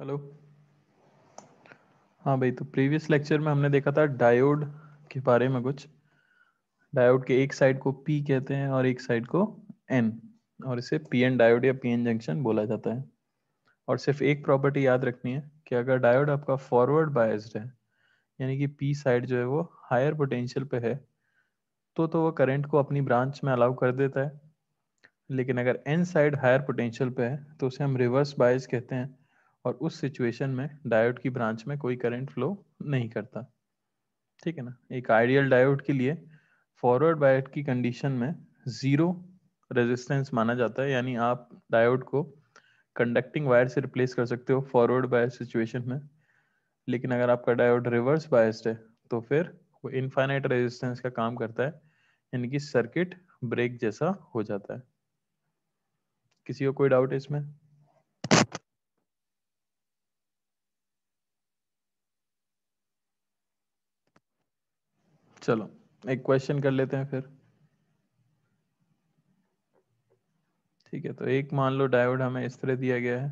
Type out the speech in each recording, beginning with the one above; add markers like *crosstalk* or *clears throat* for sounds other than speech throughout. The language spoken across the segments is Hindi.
हेलो हाँ भाई तो प्रीवियस लेक्चर में हमने देखा था डायोड के बारे में कुछ डायोड के एक साइड को पी कहते हैं और एक साइड को एन और इसे पी एन डायोड या पी एन जंक्शन बोला जाता है और सिर्फ एक प्रॉपर्टी याद रखनी है कि अगर डायोड आपका फॉरवर्ड बायस्ड है यानी कि पी साइड जो है वो हायर पोटेंशियल पे है तो तो वो करंट को अपनी ब्रांच में अलाउ कर देता है लेकिन अगर एन साइड हायर पोटेंशियल पे है तो उसे हम रिवर्स बायस कहते हैं और उस सिचुएशन में डायोड की ब्रांच में कोई करंट फ्लो नहीं करता ठीक है ना एक आइडियल डायोड के लिए फॉरवर्ड बायट की कंडीशन में ज़ीरो रेजिस्टेंस माना जाता है यानी आप डायोड को कंडक्टिंग वायर से रिप्लेस कर सकते हो फॉरवर्ड बायस सिचुएशन में लेकिन अगर आपका डायोड रिवर्स बायस्ड है तो फिर वो इनफाइनाइट रेजिस्टेंस का काम करता है यानी कि सर्किट ब्रेक जैसा हो जाता है किसी को कोई डाउट है इसमें चलो एक क्वेश्चन कर लेते हैं फिर ठीक है तो एक मान लो डायोड हमें इस तरह दिया गया है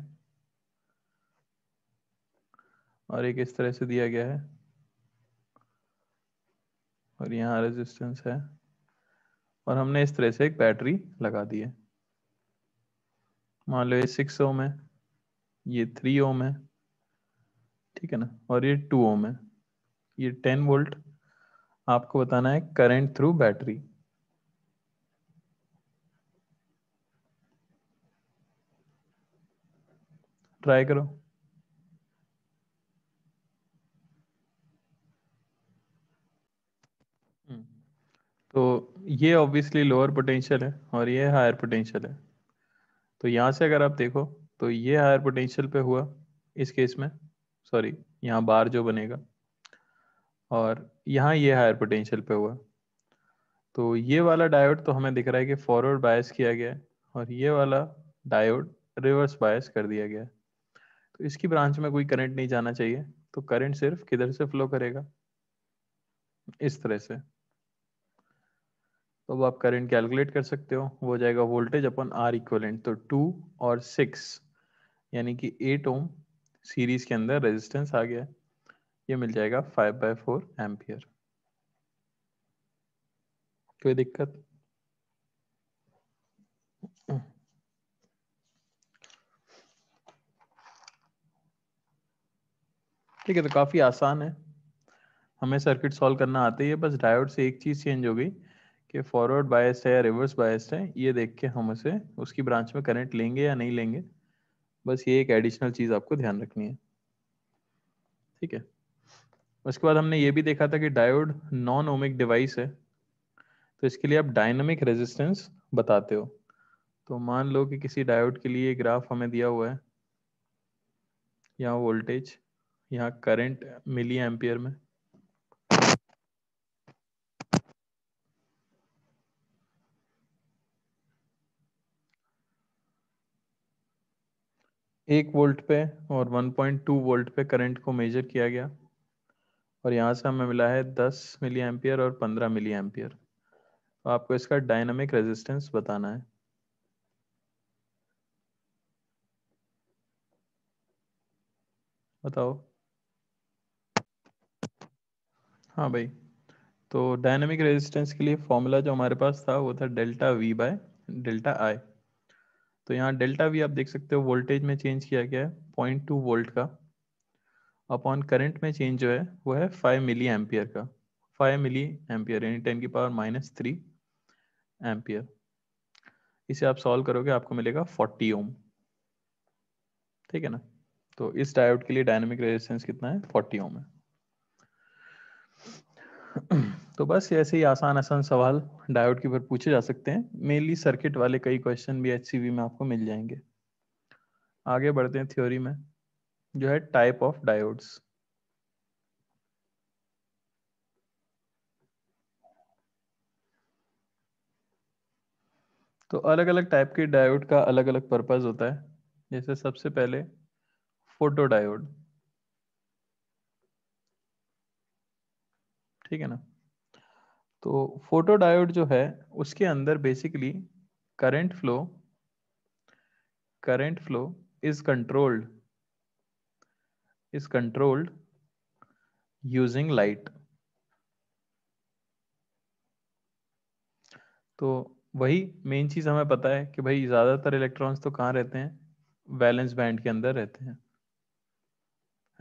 और एक इस तरह से दिया गया है और यहाँ रेजिस्टेंस है और हमने इस तरह से एक बैटरी लगा दी है मान लो ये सिक्स ओम है ये थ्री ओम है ठीक है ना और ये टू ओम है ये टेन वोल्ट आपको बताना है करंट थ्रू बैटरी ट्राई करो हम्म। तो ये ऑब्वियसली लोअर पोटेंशियल है और ये हायर पोटेंशियल है तो यहां से अगर आप देखो तो ये हायर पोटेंशियल पे हुआ इस केस में सॉरी यहाँ बार जो बनेगा और यहाँ ये हायर पोटेंशियल पे हुआ तो ये वाला डायोड तो हमें दिख रहा है कि फॉरवर्ड बायस किया गया है और ये वाला डायोड रिवर्स बायस कर दिया गया है तो इसकी ब्रांच में कोई करंट नहीं जाना चाहिए तो करंट सिर्फ किधर से फ्लो करेगा इस तरह से तो अब आप करंट कैलकुलेट कर सकते हो वो जाएगा वोल्टेज अपन आर इक्वलेंट तो टू और सिक्स यानी कि एट ओम सीरीज के अंदर रेजिस्टेंस आ गया है ये मिल जाएगा फाइव बाय फोर एम्पियर कोई दिक्कत ठीक है तो काफ़ी आसान है हमें सर्किट सॉल्व करना आते ही है बस डायोड से एक चीज़ चेंज हो गई कि फॉरवर्ड बायस है या रिवर्स बायस है ये देख के हम उसे उसकी ब्रांच में करंट लेंगे या नहीं लेंगे बस ये एक एडिशनल चीज़ आपको ध्यान रखनी है ठीक है उसके बाद हमने ये भी देखा था कि डायोड नॉन ओमिक डिवाइस है तो इसके लिए आप डायनामिक रेजिस्टेंस बताते हो तो मान लो कि किसी डायोड के लिए ग्राफ हमें दिया हुआ है यहाँ वोल्टेज यहाँ करंट मिली एम्पियर में एक वोल्ट पे और 1.2 वोल्ट पे करंट को मेजर किया गया और यहाँ से हमें मिला है 10 मिली एम्पियर और 15 मिली एम्पियर तो आपको इसका डायनामिक रेजिस्टेंस बताना है बताओ हाँ भाई तो डायनामिक रेजिस्टेंस के लिए फॉर्मूला जो हमारे पास था वो था delta V by delta I तो यहाँ डेल्टा वी आप देख सकते हो वोल्टेज में चेंज किया गया है पॉइंट टू वोल्ट का अपॉन करंट में चेंज जो है वो है फाइव मिली एम्पियर का फाइव मिली एम्पियर यानी टेन की पावर माइनस थ्री एम्पियर इसे आप सॉल्व करोगे आपको मिलेगा फोर्टी ओम ठीक है ना तो इस डायोड के लिए डायनेमिक रेजिस्टेंस कितना है फोर्टी ओम है *clears throat* तो बस ऐसे ही आसान आसान सवाल डायोड के ऊपर पूछे जा सकते हैं मेनली सर्किट वाले कई क्वेश्चन भी एच में आपको मिल जाएंगे आगे बढ़ते हैं थ्योरी में जो है टाइप ऑफ डायोड्स तो अलग अलग टाइप के डायोड का अलग अलग पर्पज होता है जैसे सबसे पहले फोटो डायोड ठीक है ना तो फोटो डायोड जो है उसके अंदर basically current flow current flow is controlled is controlled using light तो वही मेन चीज हमें पता है कि भाई ज्यादातर इलेक्ट्रॉन्स तो कहाँ रहते हैं वैलेंस बैंड के अंदर रहते हैं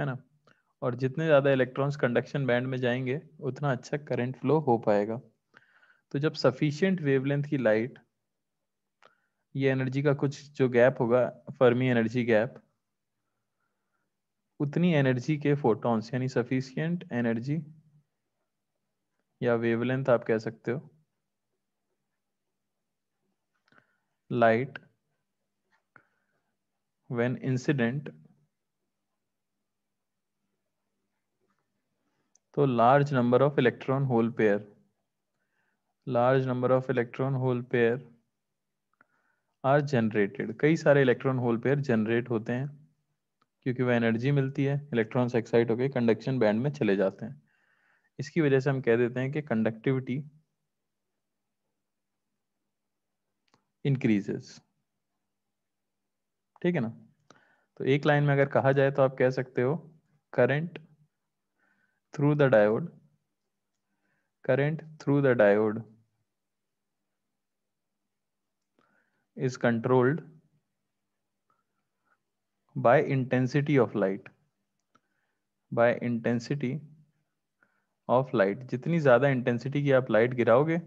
है ना और जितने ज्यादा इलेक्ट्रॉन्स कंडक्शन बैंड में जाएंगे उतना अच्छा करंट फ्लो हो पाएगा तो जब सफिशियंट वेवलेंथ की लाइट ये एनर्जी का कुछ जो गैप होगा फर्मी एनर्जी गैप उतनी एनर्जी के फोटॉन्स यानी सफिशियंट एनर्जी या वेवलेंथ आप कह सकते हो लाइट व्हेन इंसिडेंट तो large number of electron hole pair large number of electron hole pair are generated कई सारे इलेक्ट्रॉन होल पेयर जनरेट होते हैं क्योंकि वह एनर्जी मिलती है इलेक्ट्रॉन्स एक्साइट होकर कंडक्शन बैंड में चले जाते हैं इसकी वजह से हम कह देते हैं कि कंडक्टिविटी इंक्रीजेस ठीक है ना तो एक लाइन में अगर कहा जाए तो आप कह सकते हो current through the diode current through the diode is controlled by intensity of light by intensity of light जितनी ज़्यादा इंटेंसिटी की आप लाइट गिराओगे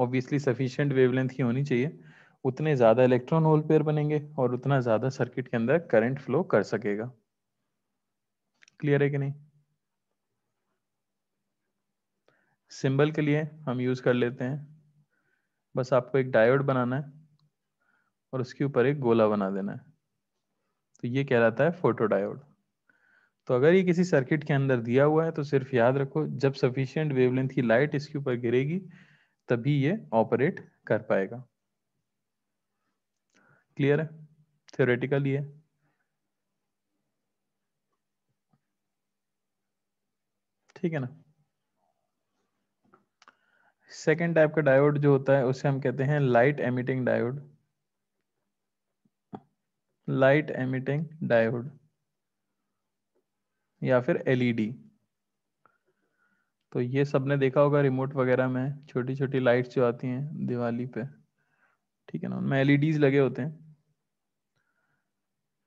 ऑब्वियसली सफिशियंट वेवलेंथ ही होनी चाहिए उतने ज़्यादा इलेक्ट्रॉन होल पेयर बनेंगे और उतना ज़्यादा सर्किट के अंदर करंट फ्लो कर सकेगा क्लियर है कि नहीं सिंबल के लिए हम यूज़ कर लेते हैं बस आपको एक डायोड बनाना है और उसके ऊपर एक गोला बना देना है तो ये कहलाता है फोटोडायोड तो अगर ये किसी सर्किट के अंदर दिया हुआ है तो सिर्फ याद रखो जब सफिशियंट वेवलेंथ की लाइट इसके ऊपर गिरेगी तभी ये ऑपरेट कर पाएगा क्लियर है थियोरेटिकल ये ठीक है ना सेकेंड टाइप का डायोड जो होता है उसे हम कहते हैं light emitting diode light emitting diode या फिर एलईडी तो ये सबने देखा होगा रिमोट वगैरह में छोटी छोटी लाइट्स जो आती हैं दिवाली पे ठीक है ना उनमें एलईडीज लगे होते हैं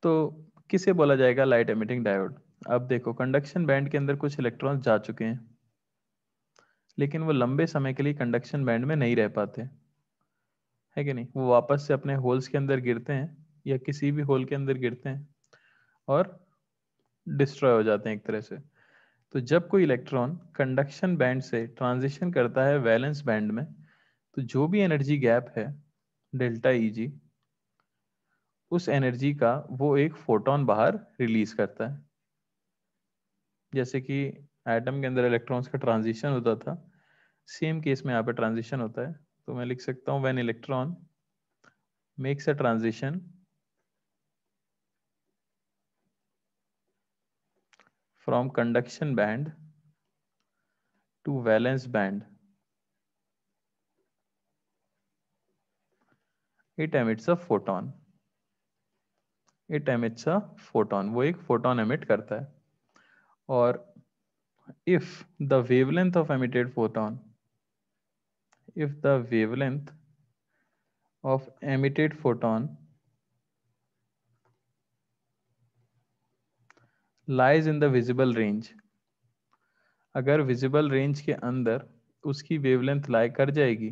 तो किसे बोला जाएगा लाइट एमिटिंग डायोड अब देखो कंडक्शन बैंड के अंदर कुछ इलेक्ट्रॉन्स जा चुके हैं लेकिन वो लंबे समय के लिए कंडक्शन बैंड में नहीं रह पाते है कि नहीं वो वापस से अपने होल्स के अंदर गिरते हैं या किसी भी होल के अंदर गिरते हैं और डिस्ट्रॉय हो जाते हैं एक तरह से तो जब कोई इलेक्ट्रॉन कंडक्शन बैंड से ट्रांजिशन करता है वैलेंस बैंड में तो जो भी एनर्जी गैप है डेल्टा ई जी उस एनर्जी का वो एक फोटोन बाहर रिलीज करता है जैसे कि एटम के अंदर इलेक्ट्रॉन्स का ट्रांजिशन होता था सेम केस में यहाँ पे ट्रांजिशन होता है तो मैं लिख सकता हूँ when electron makes a transition from conduction band to valence band. It emits a photon. It emits a photon. वो एक photon emit करता है और if the wavelength of emitted photon if the wavelength of emitted photon lies in the visible range अगर विजिबल रेंज के अंदर उसकी वेवलेंथ लाई कर जाएगी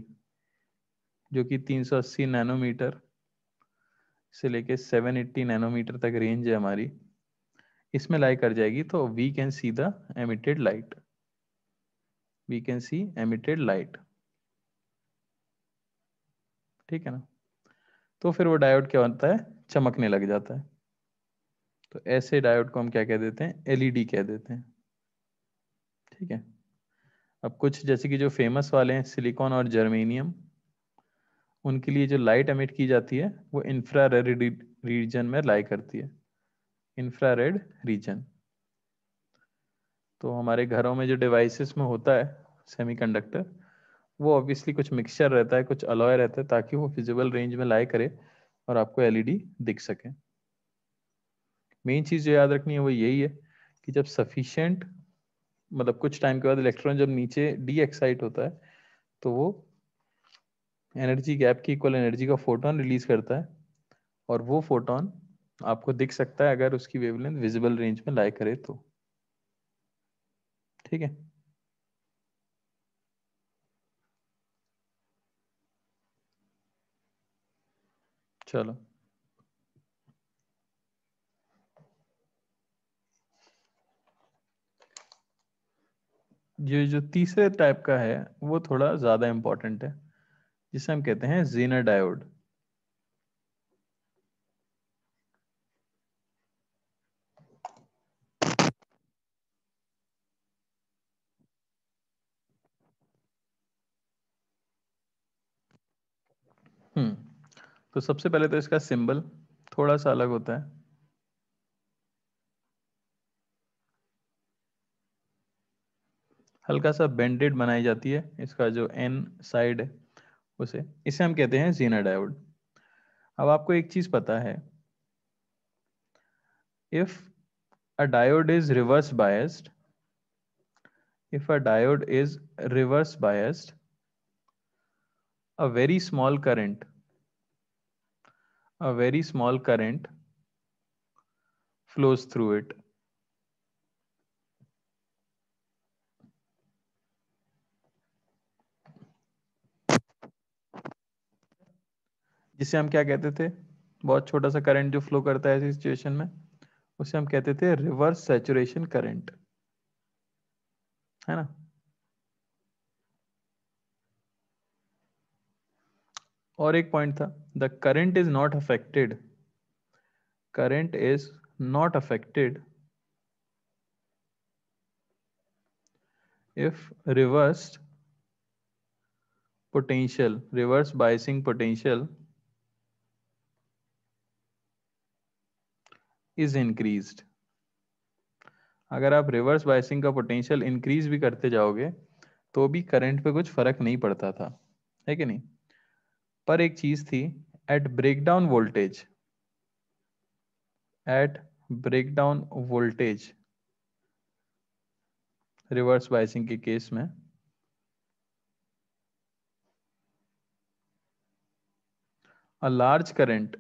जो कि 380 नैनोमीटर से लेके 780 नैनोमीटर तक रेंज है हमारी इसमें लाई कर जाएगी तो we can see the emitted light we can see emitted light ठीक है ना तो फिर वो डायोड क्या होता है चमकने लग जाता है तो ऐसे डायोड को हम क्या कह देते हैं एलईडी e कह देते हैं ठीक है अब कुछ जैसे कि जो फेमस वाले हैं सिलिकॉन और जर्मेनियम उनके लिए जो लाइट एमिट की जाती है वो इंफ्रा रीजन में लाई करती है इंफ्रा रीजन तो हमारे घरों में जो डिवाइसेस में होता है सेमीकंडक्टर वो ऑब्वियसली कुछ मिक्सचर रहता है कुछ अलॉय रहता है ताकि वो फिजिबल रेंज में लाई करे और आपको एलईडी e दिख सके मेन चीज जो याद रखनी है वो यही है कि जब सफिशियंट मतलब कुछ टाइम के बाद इलेक्ट्रॉन जब नीचे डी एक्साइट होता है तो वो एनर्जी गैप की इक्वल एनर्जी का फोटोन रिलीज करता है और वो फोटोन आपको दिख सकता है अगर उसकी वेवलेंथ विजिबल रेंज में लाइक करे तो ठीक है चलो ये जो तीसरे टाइप का है वो थोड़ा ज्यादा इंपॉर्टेंट है जिसे हम कहते हैं जीना डायोड हम्म तो सबसे पहले तो इसका सिंबल थोड़ा सा अलग होता है हल्का सा बेंडेड बनाई जाती है इसका जो एन साइड है उसे इसे हम कहते हैं जीना डायोड अब आपको एक चीज पता है if a diode is reverse biased if a diode is reverse biased a very small current a very small current flows through it जिसे हम क्या कहते थे बहुत छोटा सा करंट जो फ्लो करता है सिचुएशन में उसे हम कहते थे रिवर्स सेचुरेशन करंट है ना और एक पॉइंट था the current is not affected current is not affected if reverse potential reverse biasing potential is increased अगर आप रिवर्स बायसिंग का पोटेंशियल इंक्रीज भी करते जाओगे तो भी करंट पे कुछ फर्क नहीं पड़ता था है कि नहीं पर एक चीज थी at breakdown voltage at breakdown voltage reverse biasing के केस में a large current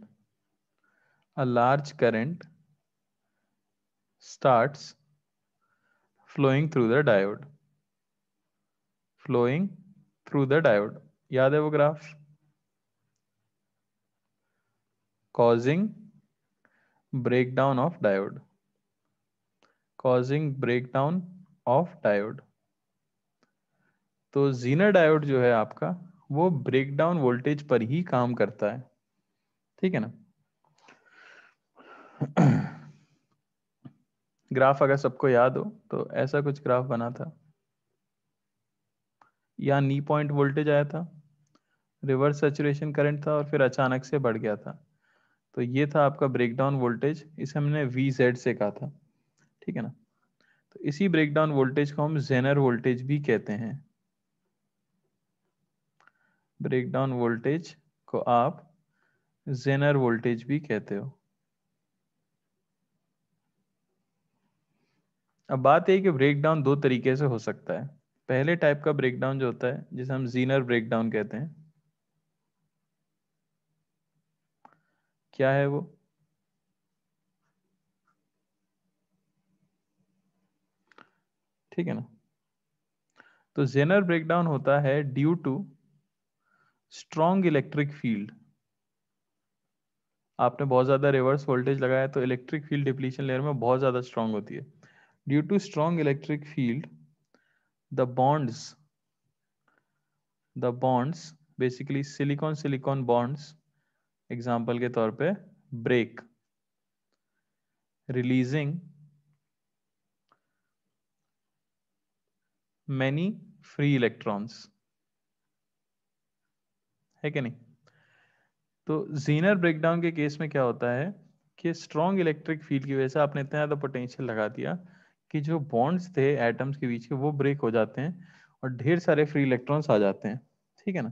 a large current starts flowing through the diode flowing through the diode याद है वो graph causing breakdown of diode causing breakdown of diode तो जीनर डायोड जो है आपका वो ब्रेकडाउन वोल्टेज पर ही काम करता है ठीक है ना ग्राफ अगर सबको याद हो तो ऐसा कुछ ग्राफ बना था यहाँ नी पॉइंट वोल्टेज आया था रिवर्स सेचुरेशन करंट था और फिर अचानक से बढ़ गया था तो ये था आपका ब्रेकडाउन वोल्टेज इसे हमने वी जेड से कहा था ठीक है ना तो इसी ब्रेकडाउन वोल्टेज को हम जेनर वोल्टेज भी कहते हैं ब्रेकडाउन वोल्टेज को आप जेनर वोल्टेज भी कहते हो अब बात यह कि ब्रेकडाउन दो तरीके से हो सकता है पहले टाइप का ब्रेकडाउन जो होता है जिसे हम जीनर ब्रेकडाउन कहते हैं क्या है वो ठीक है ना तो जेनर ब्रेकडाउन होता है due to strong electric field आपने बहुत ज्यादा रिवर्स वोल्टेज लगाया तो इलेक्ट्रिक फील्ड डिप्लीशन लेयर में बहुत ज्यादा स्ट्रांग होती है due to strong electric field the bonds the bonds basically silicon silicon bonds example ke taur pe break releasing many free electrons hai ke nahi तो जीनर ब्रेकडाउन के केस में क्या होता है कि स्ट्रॉन्ग इलेक्ट्रिक फील्ड की वजह से आपने इतना ज़्यादा पोटेंशियल लगा दिया कि जो बॉन्ड्स थे एटम्स के बीच के वो ब्रेक हो जाते हैं और ढेर सारे फ्री इलेक्ट्रॉन्स आ जाते हैं ठीक है ना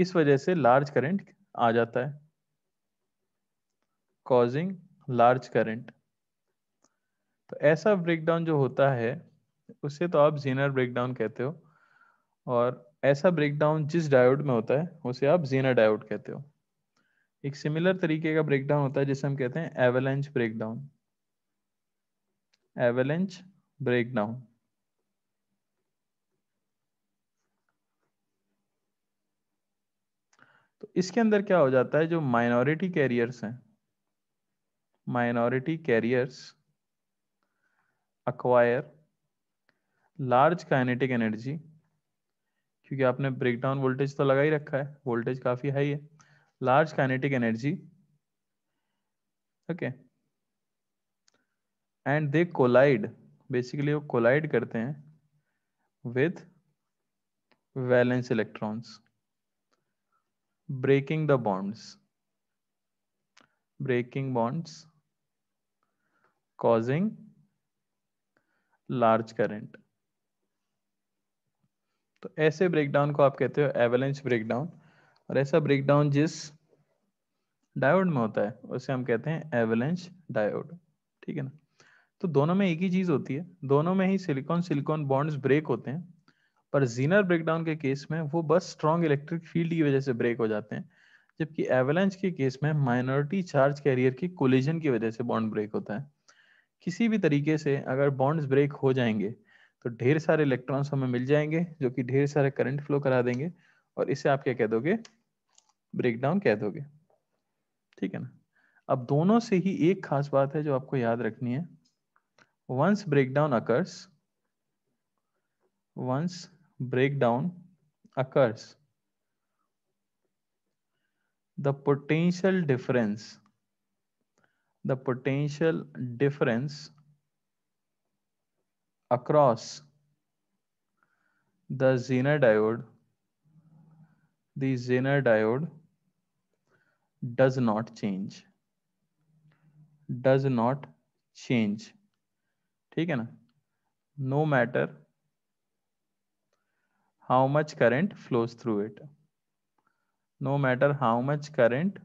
इस वजह से लार्ज करंट आ जाता है कॉजिंग लार्ज करंट तो ऐसा ब्रेकडाउन जो होता है उसे तो आप जीनर ब्रेकडाउन कहते हो और ऐसा ब्रेकडाउन जिस डायोड में होता है उसे आप जीनर डायोड कहते हो एक सिमिलर तरीके का ब्रेकडाउन होता है जिसे हम कहते हैं एवेलेंच ब्रेकडाउन avalanche breakdown तो इसके अंदर क्या हो जाता है जो माइनॉरिटी कैरियर्स हैं minority carriers acquire large kinetic energy क्योंकि आपने ब्रेकडाउन वोल्टेज तो लगा ही रखा है वोल्टेज काफी हाई है large kinetic energy okay and they collide basically वो कोलाइड करते हैं with valence electrons breaking the bonds breaking bonds causing large current तो ऐसे ब्रेकडाउन को आप कहते हो एवलेंस ब्रेकडाउन और ऐसा ब्रेकडाउन जिस डायोड में होता है उसे हम कहते हैं एवलेंस डायोड ठीक है ना तो दोनों में एक ही चीज होती है दोनों में ही सिलिकॉन सिलिकॉन बॉन्ड्स ब्रेक होते हैं पर जीनर ब्रेकडाउन के केस में वो बस स्ट्रॉन्ग इलेक्ट्रिक फील्ड की वजह से ब्रेक हो जाते हैं जबकि एवलेंच के केस में माइनॉरिटी चार्ज कैरियर के कोलिजन की वजह से बॉन्ड ब्रेक होता है किसी भी तरीके से अगर बॉन्ड्स ब्रेक हो जाएंगे तो ढेर सारे इलेक्ट्रॉन्स हमें मिल जाएंगे जो कि ढेर सारे करंट फ्लो करा देंगे और इसे आप क्या कह दोगे ब्रेकडाउन कह दोगे ठीक है ना अब दोनों से ही एक खास बात है जो आपको याद रखनी है Once breakdown occurs, once breakdown occurs, the potential difference, the potential difference across the Zener diode, the Zener diode does not change, does not change. ठीक है ना no matter how much current flows through it no matter how much current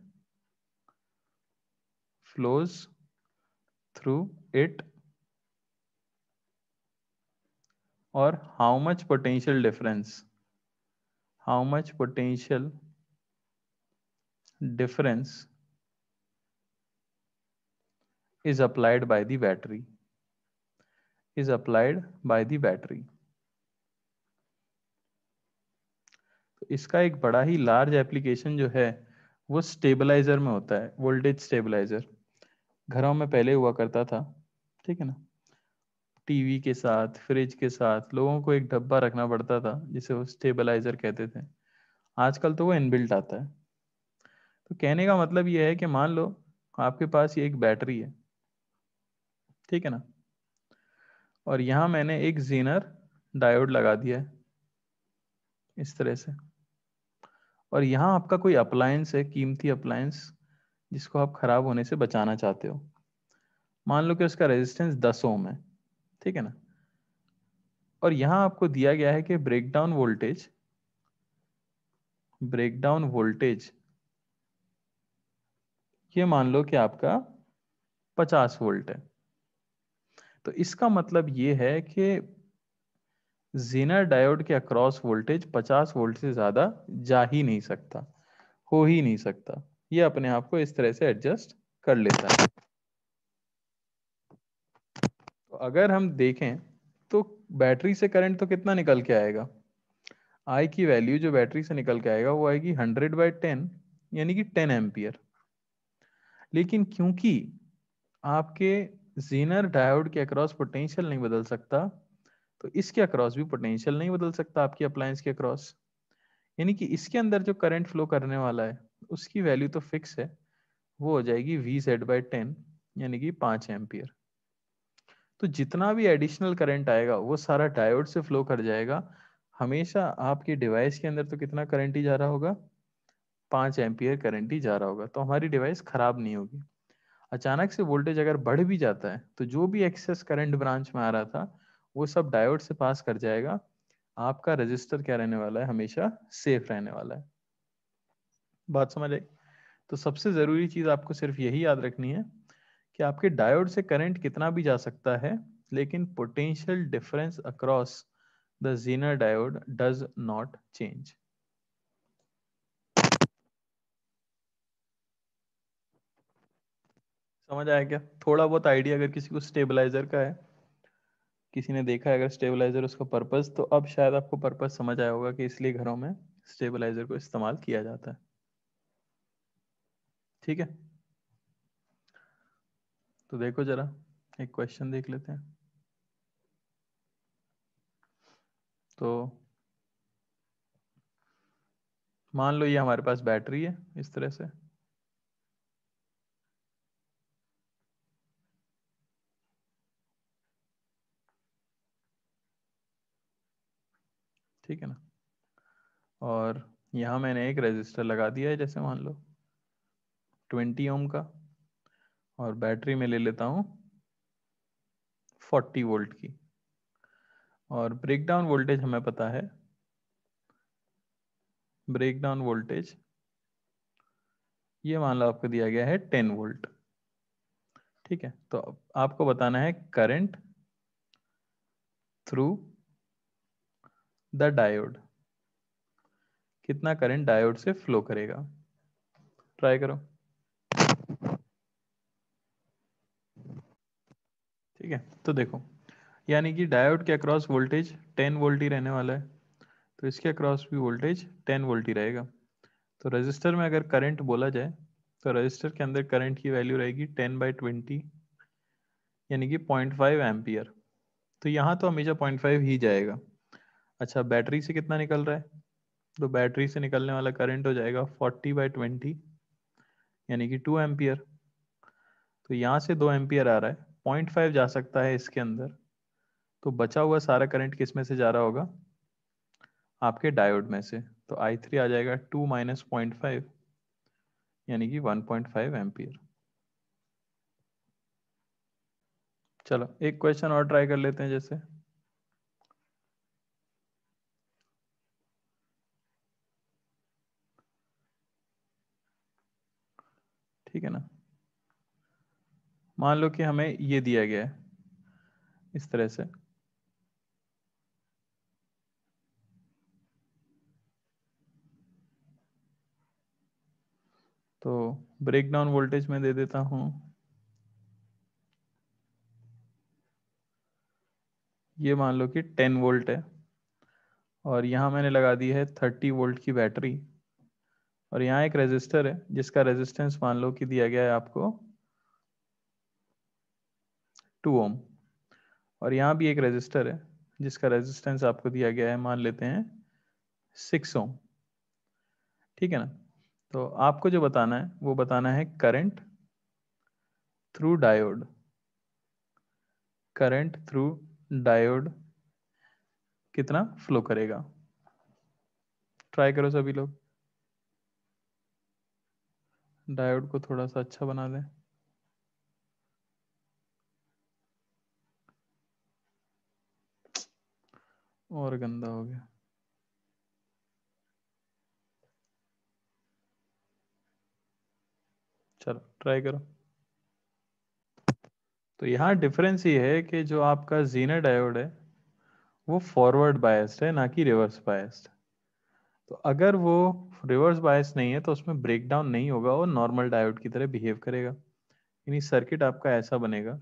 flows through it or how much potential difference how much potential difference is applied by the battery is applied by the battery. तो इसका एक बड़ा ही लार्ज एप्लीकेशन जो है वो स्टेबलाइजर में होता है वोल्टेज स्टेबलाइजर घरों में पहले हुआ करता था ठीक है ना टीवी के साथ फ्रिज के साथ लोगों को एक डब्बा रखना पड़ता था जिसे वो स्टेबलाइजर कहते थे आजकल तो वो इनबिल्ट आता है तो कहने का मतलब ये है कि मान लो आपके पास ये एक बैटरी है ठीक है ना और यहाँ मैंने एक जीनर डायोड लगा दिया है इस तरह से और यहाँ आपका कोई अप्लायंस है कीमती अप्लायंस जिसको आप खराब होने से बचाना चाहते हो मान लो कि उसका रेजिस्टेंस दस ओम है ठीक है ना और यहाँ आपको दिया गया है कि ब्रेकडाउन वोल्टेज ब्रेकडाउन वोल्टेज ये मान लो कि आपका 50 वोल्ट है तो इसका मतलब ये है कि जीनर डायोड के अक्रॉस वोल्टेज 50 वोल्ट से ज़्यादा जा ही नहीं सकता हो ही नहीं सकता ये अपने आप को इस तरह से एडजस्ट कर लेता है तो अगर हम देखें तो बैटरी से करंट तो कितना निकल के आएगा आई की वैल्यू जो बैटरी से निकल के आएगा वो आएगी हंड्रेड बाई टेन यानी कि टेन एम्पियर लेकिन क्योंकि आपके जीनर डायोड के अक्रॉस पोटेंशियल नहीं बदल सकता तो इसके अक्रॉस भी पोटेंशियल नहीं बदल सकता आपकी अप्लायंस के अक्रॉस यानी कि इसके अंदर जो करंट फ्लो करने वाला है उसकी वैल्यू तो फिक्स है वो हो जाएगी वी जेड बाई टेन यानी कि पाँच एम्पियर तो जितना भी एडिशनल करंट आएगा वो सारा डायोड से फ्लो कर जाएगा हमेशा आपके डिवाइस के अंदर तो कितना करंट ही जा रहा होगा पाँच एम्पियर करंट ही जा रहा होगा तो हमारी डिवाइस खराब नहीं होगी अचानक से वोल्टेज अगर बढ़ भी जाता है तो जो भी एक्सेस करंट ब्रांच में आ रहा था वो सब डायोड से पास कर जाएगा आपका रजिस्टर क्या रहने वाला है हमेशा सेफ रहने वाला है बात समझ आई तो सबसे जरूरी चीज आपको सिर्फ यही याद रखनी है कि आपके डायोड से करंट कितना भी जा सकता है लेकिन potential difference across the Zener diode does not change समझ आया क्या थोड़ा बहुत आइडिया अगर किसी को स्टेबलाइजर का है किसी ने देखा है अगर स्टेबलाइजर उसका पर्पस तो अब शायद आपको पर्पस समझ आया होगा कि इसलिए घरों में स्टेबलाइजर को इस्तेमाल किया जाता है ठीक है तो देखो जरा एक क्वेश्चन देख लेते हैं तो मान लो ये हमारे पास बैटरी है इस तरह से ठीक है ना और यहाँ मैंने एक रेजिस्टर लगा दिया है जैसे मान लो 20 ओम का और बैटरी में ले लेता हूँ 40 वोल्ट की और ब्रेकडाउन वोल्टेज हमें पता है ब्रेकडाउन वोल्टेज ये मान लो आपको दिया गया है 10 वोल्ट ठीक है तो आपको बताना है करंट थ्रू द डायोड कितना करंट डायोड से फ्लो करेगा ट्राई करो ठीक है तो देखो यानी कि डायोड के अक्रॉस वोल्टेज 10 वोल्ट ही रहने वाला है तो इसके अक्रॉस भी वोल्टेज 10 वोल्ट ही रहेगा तो रजिस्टर में अगर करंट बोला जाए तो रजिस्टर के अंदर करंट की वैल्यू रहेगी 10 बाई ट्वेंटी यानी कि 0.5 एम्पियर तो यहाँ तो हमेशा 0.5 ही जाएगा अच्छा बैटरी से कितना निकल रहा है तो बैटरी से निकलने वाला करंट हो जाएगा 40 बाई ट्वेंटी यानी कि 2 एम्पियर तो यहाँ से 2 एम्पियर आ रहा है 0.5 जा सकता है इसके अंदर तो बचा हुआ सारा करंट किस में से जा रहा होगा आपके डायोड में से तो I3 आ जाएगा 2 माइनस पॉइंट यानी कि 1.5 पॉइंट चलो एक क्वेश्चन और ट्राई कर लेते हैं जैसे ठीक है ना मान लो कि हमें ये दिया गया है इस तरह से तो ब्रेक डाउन वोल्टेज में दे देता हूं ये मान लो कि 10 वोल्ट है और यहां मैंने लगा दी है 30 वोल्ट की बैटरी और यहाँ एक रेजिस्टर है जिसका रेजिस्टेंस मान लो कि दिया गया है आपको टू ओम और यहाँ भी एक रेजिस्टर है जिसका रेजिस्टेंस आपको दिया गया है मान लेते हैं सिक्स ओम ठीक है ना तो आपको जो बताना है वो बताना है current through diode current through diode कितना फ्लो करेगा ट्राई करो सभी लोग डायोड को थोड़ा सा अच्छा बना लें और गंदा हो गया चलो ट्राई करो तो यहाँ डिफरेंस ये है कि जो आपका जीना डायोड है वो फॉरवर्ड बायस्ड है ना कि रिवर्स बायस्ड तो अगर वो रिवर्स बायस नहीं है तो उसमें ब्रेक डाउन नहीं होगा और नॉर्मल डायोड की तरह बिहेव करेगा यानी सर्किट आपका ऐसा बनेगा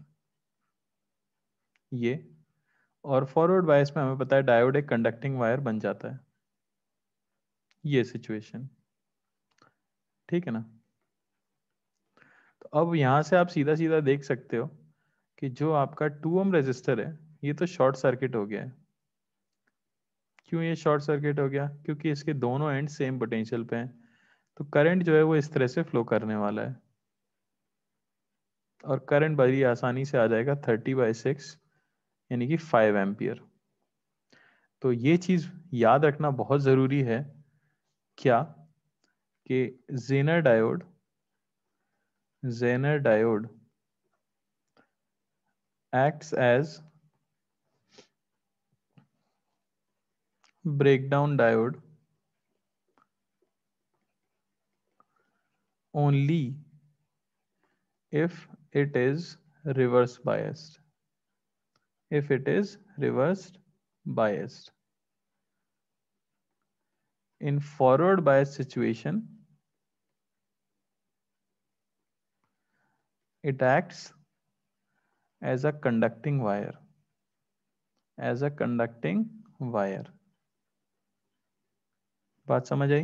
ये और फॉरवर्ड बायस में हमें पता है डायोड एक कंडक्टिंग वायर बन जाता है ये सिचुएशन ठीक है ना तो अब यहाँ से आप सीधा सीधा देख सकते हो कि जो आपका टू ओम रेजिस्टर है ये तो शॉर्ट सर्किट हो गया है क्यों ये शॉर्ट सर्किट हो गया क्योंकि इसके दोनों एंड सेम पोटेंशियल पे हैं तो करंट जो है वो इस तरह से फ्लो करने वाला है और करंट बड़ी आसानी से आ जाएगा थर्टी बाई सिक्स यानी कि फाइव एम्पियर तो ये चीज याद रखना बहुत जरूरी है क्या कि Zener diode Zener diode acts as breakdown diode only if it is reverse biased if it is reversed biased in forward bias situation it acts as a conducting wire as a conducting wire बात समझ आई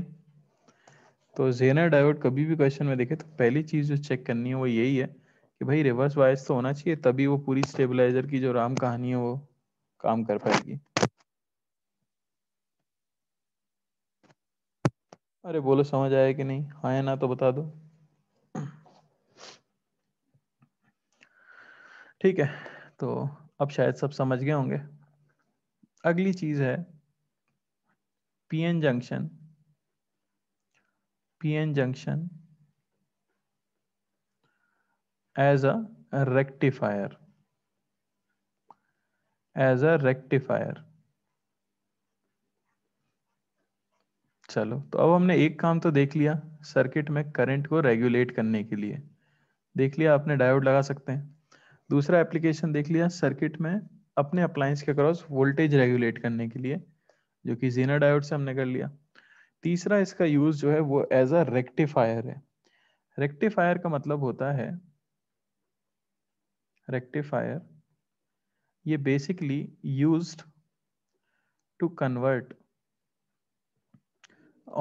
तो जेनर डायोड कभी भी क्वेश्चन में देखे तो पहली चीज जो चेक करनी है वो यही है कि भाई रिवर्स वायस तो होना चाहिए तभी वो पूरी स्टेबलाइजर की जो राम कहानी है वो काम कर पाएगी अरे बोलो समझ आया कि नहीं हाँ या ना तो बता दो ठीक है तो अब शायद सब समझ गए होंगे अगली चीज है PN junction PN junction as a rectifier as a rectifier चलो तो अब हमने एक काम तो देख लिया सर्किट में करंट को रेगुलेट करने के लिए देख लिया आपने डायोड लगा सकते हैं दूसरा एप्लीकेशन देख लिया सर्किट में अपने अप्लायंस के क्रॉस वोल्टेज रेगुलेट करने के लिए जो कि जीना डायोड से हमने कर लिया तीसरा इसका यूज जो है वो एज अ रेक्टिफायर है रेक्टिफायर का मतलब होता है रेक्टिफायर ये basically used to convert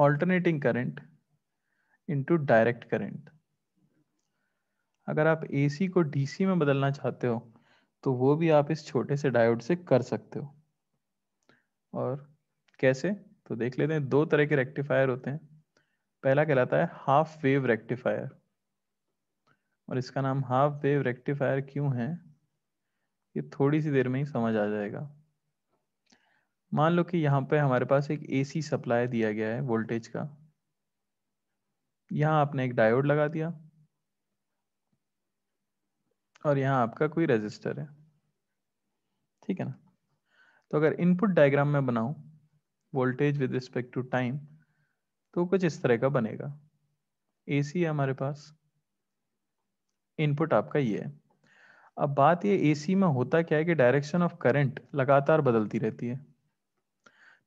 alternating current into direct current अगर आप एसी को डीसी में बदलना चाहते हो तो वो भी आप इस छोटे से डायोड से कर सकते हो और कैसे तो देख लेते हैं दो तरह के रेक्टिफायर होते हैं पहला कहलाता है हाफ वेव रेक्टिफायर और इसका नाम हाफ वेव रेक्टिफायर क्यों है ये थोड़ी सी देर में ही समझ आ जाएगा मान लो कि यहाँ पे हमारे पास एक एसी सप्लाई दिया गया है वोल्टेज का यहाँ आपने एक डायोड लगा दिया और यहाँ आपका कोई रेजिस्टर है ठीक है ना तो अगर इनपुट डायग्राम में बनाऊं voltage with respect to time तो कुछ इस तरह का बनेगा ए सी है हमारे पास इनपुट आपका ये है अब बात ये सी में होता क्या है कि डायरेक्शन ऑफ करंट लगातार बदलती रहती है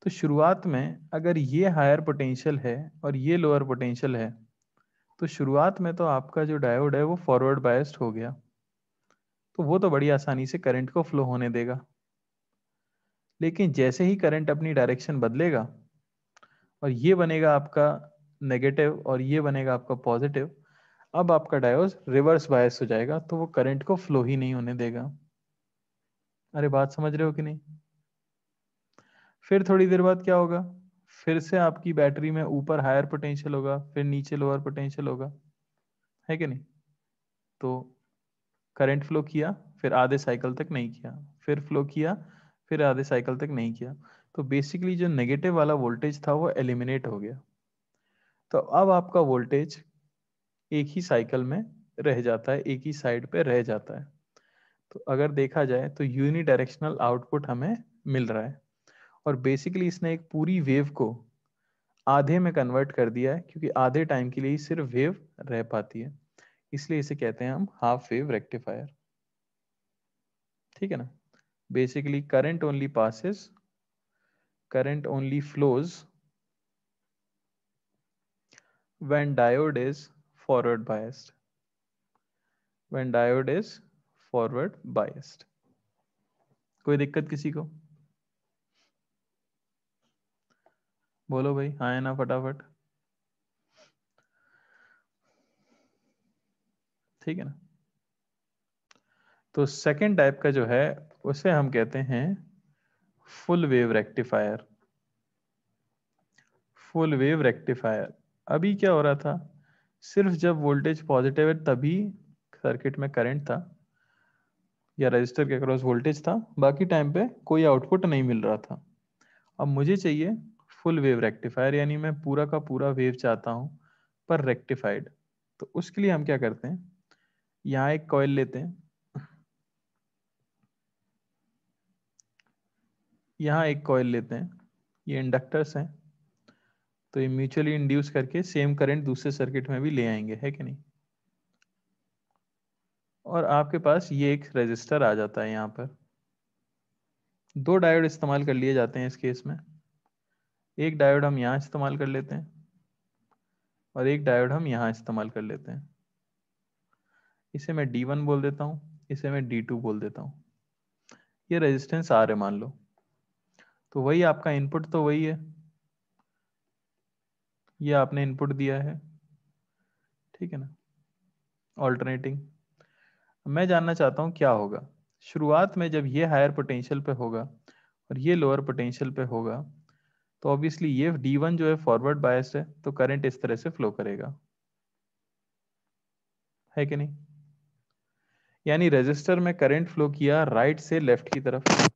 तो शुरुआत में अगर ये हायर पोटेंशियल है और ये लोअर पोटेंशियल है तो शुरुआत में तो आपका जो डायोड है वो फॉरवर्ड बायस्ड हो गया तो वो तो बड़ी आसानी से करंट को फ्लो होने देगा लेकिन जैसे ही करंट अपनी डायरेक्शन बदलेगा और ये बनेगा आपका नेगेटिव और ये बनेगा आपका पॉजिटिव अब आपका डायोड रिवर्स बायस हो जाएगा तो वो करंट को फ्लो ही नहीं होने देगा अरे बात समझ रहे हो कि नहीं फिर थोड़ी देर बाद क्या होगा फिर से आपकी बैटरी में ऊपर हायर पोटेंशियल होगा फिर नीचे लोअर पोटेंशियल होगा है कि नहीं तो करंट फ्लो किया फिर आधे साइकिल तक नहीं किया फिर फ्लो किया फिर आधे साइकिल तक नहीं किया तो बेसिकली जो नेगेटिव वाला वोल्टेज था वो एलिमिनेट हो गया तो अब आपका वोल्टेज एक ही साइकिल में रह जाता है एक ही साइड पे रह जाता है तो अगर देखा जाए तो यूनिडायरेक्शनल आउटपुट हमें मिल रहा है और बेसिकली इसने एक पूरी वेव को आधे में कन्वर्ट कर दिया है क्योंकि आधे टाइम के लिए ही सिर्फ वेव रह पाती है इसलिए इसे कहते हैं हम हाफ वेव रेक्टिफायर ठीक है ना basically current only passes current only flows when diode is forward biased when diode is forward biased कोई दिक्कत किसी को बोलो भाई हाँ है ना फटाफट ठीक है ना तो सेकेंड टाइप का जो है उसे हम कहते हैं full wave rectifier full wave rectifier अभी क्या हो रहा था सिर्फ जब वोल्टेज पॉजिटिव है तभी सर्किट में करंट था या रजिस्टर के अक्रॉस वोल्टेज था बाकी टाइम पे कोई आउटपुट नहीं मिल रहा था अब मुझे चाहिए फुल वेव रेक्टिफायर यानी मैं पूरा का पूरा वेव चाहता हूँ पर रेक्टिफाइड तो उसके लिए हम क्या करते हैं यहाँ एक कॉयल लेते हैं यहाँ एक कॉयल लेते हैं ये इंडक्टर्स हैं तो ये म्यूचुअली इंड्यूस करके सेम करंट दूसरे सर्किट में भी ले आएंगे है कि नहीं और आपके पास ये एक रजिस्टर आ जाता है यहाँ पर दो डायोड इस्तेमाल कर लिए जाते हैं इस केस में एक डायोड हम यहाँ इस्तेमाल कर लेते हैं और एक डायोड हम यहाँ इस्तेमाल कर लेते हैं इसे मैं डी बोल देता हूँ इसे मैं डी बोल देता हूँ ये रेजिस्टेंस आ रहे मान लो तो वही आपका इनपुट तो वही है ये आपने इनपुट दिया है ठीक है ना ऑल्टरनेटिंग मैं जानना चाहता हूं क्या होगा शुरुआत में जब ये हायर पोटेंशियल पे होगा और ये लोअर पोटेंशियल पे होगा तो ऑब्वियसली ये D1 जो है फॉरवर्ड बायस है तो करंट इस तरह से फ्लो करेगा है कि नहीं यानी रेजिस्टर में करंट फ्लो किया राइट से लेफ्ट की तरफ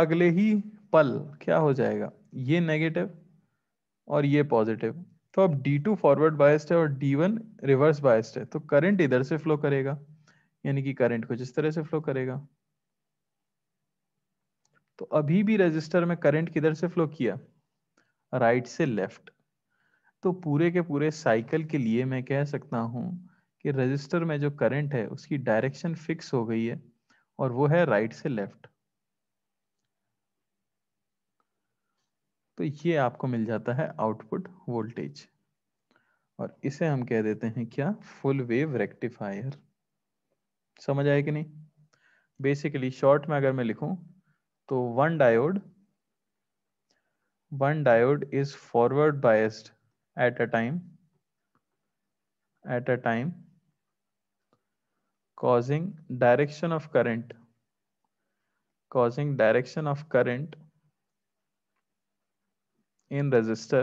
अगले ही पल क्या हो जाएगा ये नेगेटिव और ये पॉजिटिव तो अब D2 फॉरवर्ड बायस्ड है और D1 रिवर्स बायस्ड है तो करंट इधर से फ्लो करेगा यानी कि करंट कुछ इस तरह से फ्लो करेगा तो अभी भी रेजिस्टर में करंट किधर से फ्लो किया राइट से लेफ्ट तो पूरे के पूरे साइकिल के लिए मैं कह सकता हूँ कि रेजिस्टर में जो करंट है उसकी डायरेक्शन फिक्स हो गई है और वो है राइट से लेफ्ट तो ये आपको मिल जाता है आउटपुट वोल्टेज और इसे हम कह देते हैं क्या फुल वेव रेक्टिफायर समझ आए कि नहीं बेसिकली शॉर्ट में अगर मैं लिखूं तो one diode one diode is forward biased at a time at a time causing direction of current causing direction of current in resistor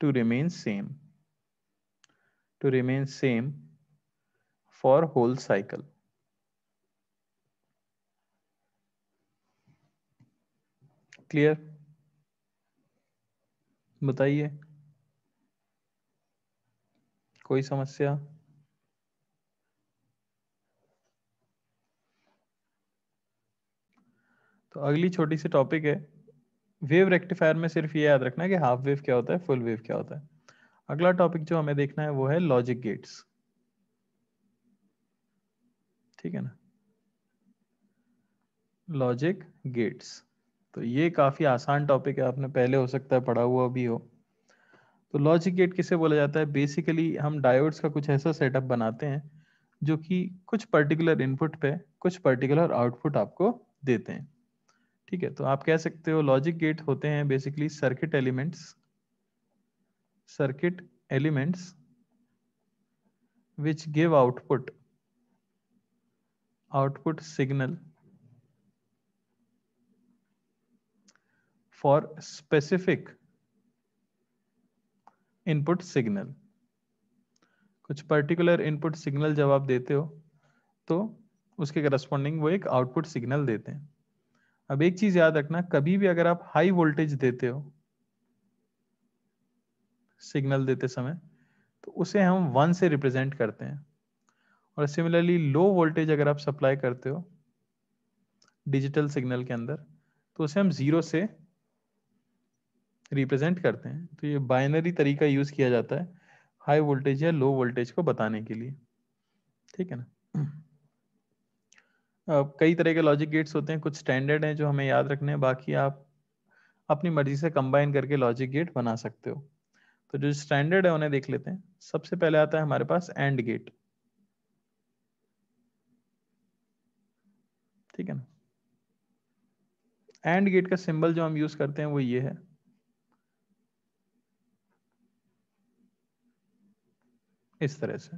to remain same to remain same for whole cycle clear bataiye koi samasya तो अगली छोटी सी टॉपिक है वेव रेक्टिफायर में सिर्फ ये याद रखना है कि हाफ वेव क्या होता है फुल वेव क्या होता है अगला टॉपिक जो हमें देखना है वो है लॉजिक गेट्स ठीक है ना लॉजिक गेट्स तो ये काफी आसान टॉपिक है आपने पहले हो सकता है पढ़ा हुआ भी हो तो लॉजिक गेट किसे बोला जाता है बेसिकली हम डायोड्स का कुछ ऐसा सेटअप बनाते हैं जो कि कुछ पर्टिकुलर इनपुट पे कुछ पर्टिकुलर आउटपुट आपको देते हैं ठीक है तो आप कह सकते हो लॉजिक गेट होते हैं basically circuit elements circuit elements which give output output signal for specific input signal कुछ पर्टिकुलर इनपुट सिग्नल जब आप देते हो तो उसके करस्पॉन्डिंग वो एक आउटपुट सिग्नल देते हैं अब एक चीज याद रखना कभी भी अगर आप हाई वोल्टेज देते हो सिग्नल देते समय तो उसे हम वन से रिप्रेजेंट करते हैं और सिमिलरली लो वोल्टेज अगर आप सप्लाई करते हो डिजिटल सिग्नल के अंदर तो उसे हम जीरो से रिप्रेजेंट करते हैं तो ये बाइनरी तरीका यूज किया जाता है हाई वोल्टेज या लो वोल्टेज को बताने के लिए ठीक है ना कई तरह के लॉजिक गेट्स होते हैं कुछ स्टैंडर्ड हैं जो हमें याद रखने हैं बाकी आप अपनी मर्जी से कंबाइन करके लॉजिक गेट बना सकते हो तो जो स्टैंडर्ड है उन्हें देख लेते हैं सबसे पहले आता है हमारे पास एंड गेट ठीक है ना एंड गेट का सिंबल जो हम यूज करते हैं वो ये है इस तरह से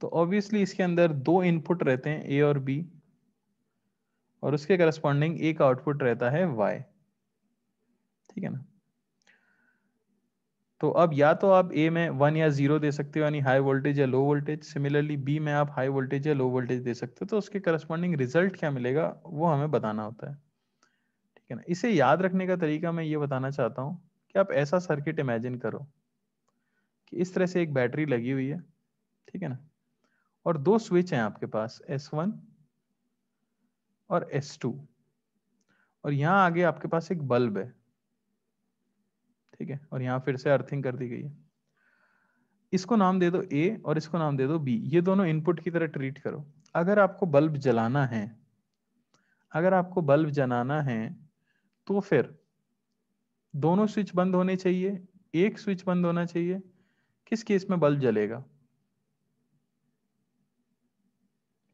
तो ऑब्वियसली इसके अंदर दो इनपुट रहते हैं ए और बी और उसके करस्पॉन्डिंग ए का आउटपुट रहता है वाई ठीक है ना तो अब या तो आप ए में वन या जीरो दे सकते हो यानी हाई वोल्टेज या लो वोल्टेज सिमिलरली बी में आप हाई वोल्टेज या लो वोल्टेज दे सकते हो तो उसके करस्पॉन्डिंग रिजल्ट क्या मिलेगा वो हमें बताना होता है ठीक है ना इसे याद रखने का तरीका मैं ये बताना चाहता हूँ कि आप ऐसा सर्किट इमेजिन करो कि इस तरह से एक बैटरी लगी हुई है ठीक है ना और दो स्विच हैं आपके पास S1 और S2 और यहां आगे आपके पास एक बल्ब है ठीक है और यहां फिर से अर्थिंग कर दी गई है इसको नाम दे दो ए और इसको नाम दे दो बी ये दोनों इनपुट की तरह ट्रीट करो अगर आपको बल्ब जलाना है अगर आपको बल्ब जलाना है तो फिर दोनों स्विच बंद होने चाहिए एक स्विच बंद होना चाहिए किस केस में बल्ब जलेगा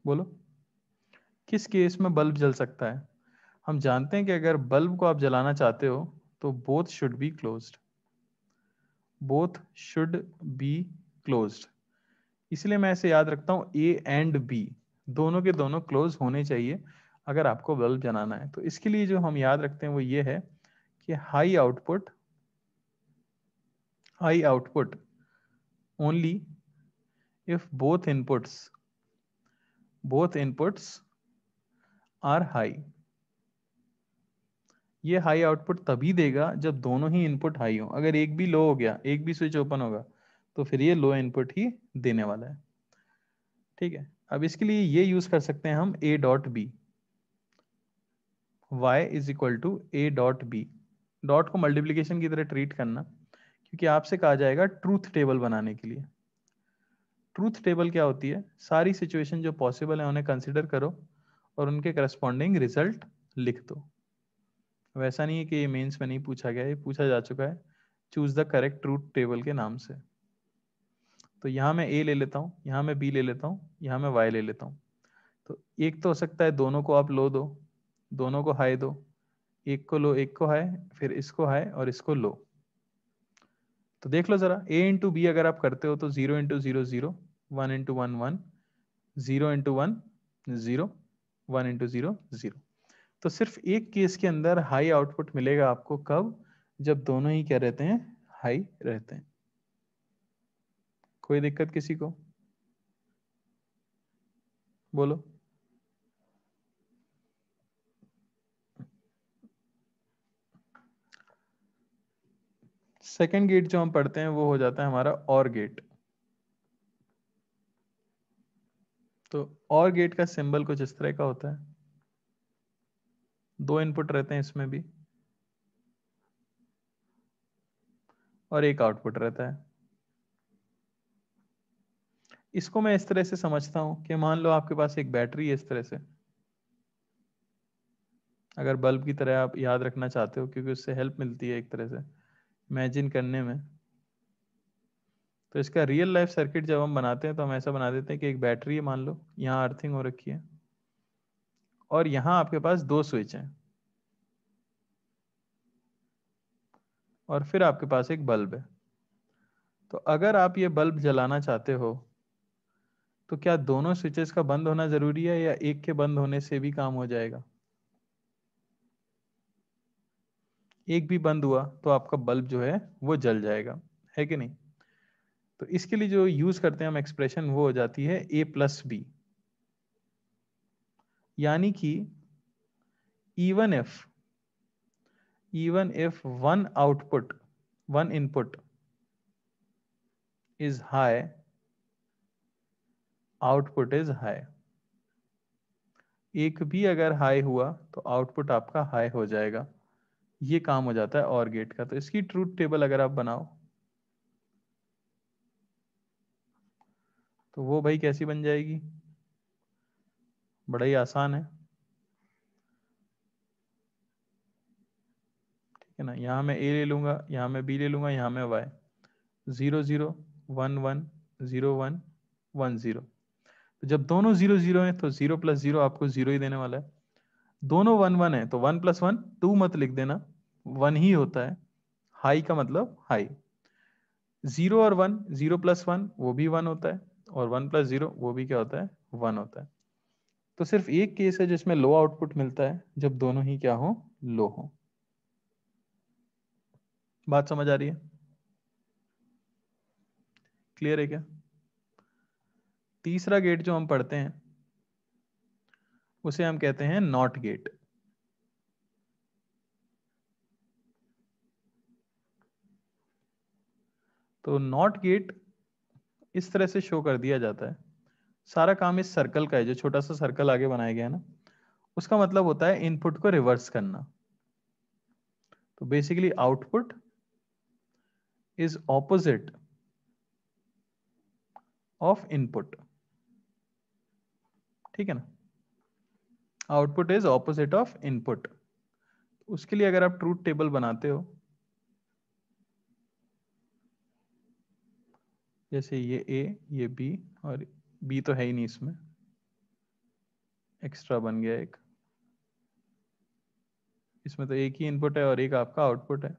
बोलो किस केस में बल्ब जल सकता है हम जानते हैं कि अगर बल्ब को आप जलाना चाहते हो तो both should be close both should be close इसलिए मैं ऐसे याद रखता हूं ए एंड बी दोनों के दोनों क्लोज होने चाहिए अगर आपको बल्ब जलाना है तो इसके लिए जो हम याद रखते हैं वो ये है कि high output high output only if both inputs both inputs are high. ये हाई आउटपुट तभी देगा जब दोनों ही इनपुट हाई हो अगर एक भी लो हो गया एक भी स्विच ओपन होगा तो फिर ये लो इनपुट ही देने वाला है ठीक है अब इसके लिए ये यूज कर सकते हैं हम A dot B Y is equal to A dot B dot को मल्टीप्लीकेशन की तरह ट्रीट करना क्योंकि आपसे कहा जाएगा ट्रूथ टेबल बनाने के लिए ट्रूथ टेबल क्या होती है सारी सिचुएशन जो पॉसिबल है उन्हें कंसिडर करो और उनके करस्पॉन्डिंग रिजल्ट लिख दो वैसा नहीं है कि ये मेन्स में नहीं पूछा गया ये पूछा जा चुका है choose the correct truth table के नाम से तो यहाँ मैं ए ले लेता हूँ यहाँ मैं बी ले लेता हूँ यहाँ मैं वाई ले लेता हूँ तो एक तो हो सकता है दोनों को आप लो दो दोनों को हाई दो एक को लो एक को हाई फिर इसको हाई और इसको लो तो देख लो जरा ए इंटू बी अगर आप करते हो तो zero into zero zero one into one one zero into one zero one into zero zero तो सिर्फ एक केस के अंदर हाई आउटपुट मिलेगा आपको कब जब दोनों ही क्या रहते हैं हाई रहते हैं कोई दिक्कत किसी को बोलो सेकेंड गेट जो हम पढ़ते हैं वो हो जाता है हमारा और गेट तो और गेट का सिंबल कुछ इस तरह का होता है दो इनपुट रहते हैं इसमें भी और एक आउटपुट रहता है इसको मैं इस तरह से समझता हूं कि मान लो आपके पास एक बैटरी है इस तरह से अगर बल्ब की तरह आप याद रखना चाहते हो क्योंकि उससे हेल्प मिलती है एक तरह से इमेजिन करने में तो इसका रियल लाइफ सर्किट जब हम बनाते हैं तो हम ऐसा बना देते हैं कि एक बैटरी है मान लो यहाँ अर्थिंग हो रखी है और यहाँ आपके पास दो स्विच हैं और फिर आपके पास एक बल्ब है तो अगर आप ये बल्ब जलाना चाहते हो तो क्या दोनों स्विचेस का बंद होना जरूरी है या एक के बंद होने से भी काम हो जाएगा एक भी बंद हुआ तो आपका बल्ब जो है वो जल जाएगा है कि नहीं तो इसके लिए जो यूज करते हैं हम एक्सप्रेशन वो हो जाती है ए प्लस बी यानी कि even if even if one output one input is high output is high एक भी अगर हाई हुआ तो आउटपुट आपका हाई हो जाएगा ये काम हो जाता है और गेट का तो इसकी ट्रूथ टेबल अगर आप बनाओ तो वो भाई कैसी बन जाएगी बड़ा ही आसान है ठीक है ना यहां मैं ए ले लूंगा यहां मैं बी ले लूंगा यहां मैं Y zero zero one one zero one one zero तो जब दोनों जीरो जीरो हैं तो जीरो प्लस जीरो आपको जीरो ही देने वाला है दोनों वन वन है तो वन प्लस वन टू मत लिख देना वन ही होता है हाई का मतलब हाई जीरो और वन जीरो प्लस वन वो भी वन होता है और वन प्लस जीरो वो भी क्या होता है वन होता है तो सिर्फ एक केस है जिसमें लो आउटपुट मिलता है जब दोनों ही क्या हो लो हो बात समझ आ रही है क्लियर है क्या तीसरा गेट जो हम पढ़ते हैं उसे हम कहते हैं नॉट गेट तो नॉट गेट इस तरह से शो कर दिया जाता है सारा काम इस सर्कल का है जो छोटा सा सर्कल आगे बनाया गया है ना उसका मतलब होता है इनपुट को रिवर्स करना तो basically output is opposite of input ठीक है ना output is opposite of input उसके लिए अगर आप ट्रूथ टेबल बनाते हो जैसे ये ए ये बी और बी तो है ही नहीं इसमें एक्स्ट्रा बन गया एक इसमें तो एक ही इनपुट है और एक आपका आउटपुट है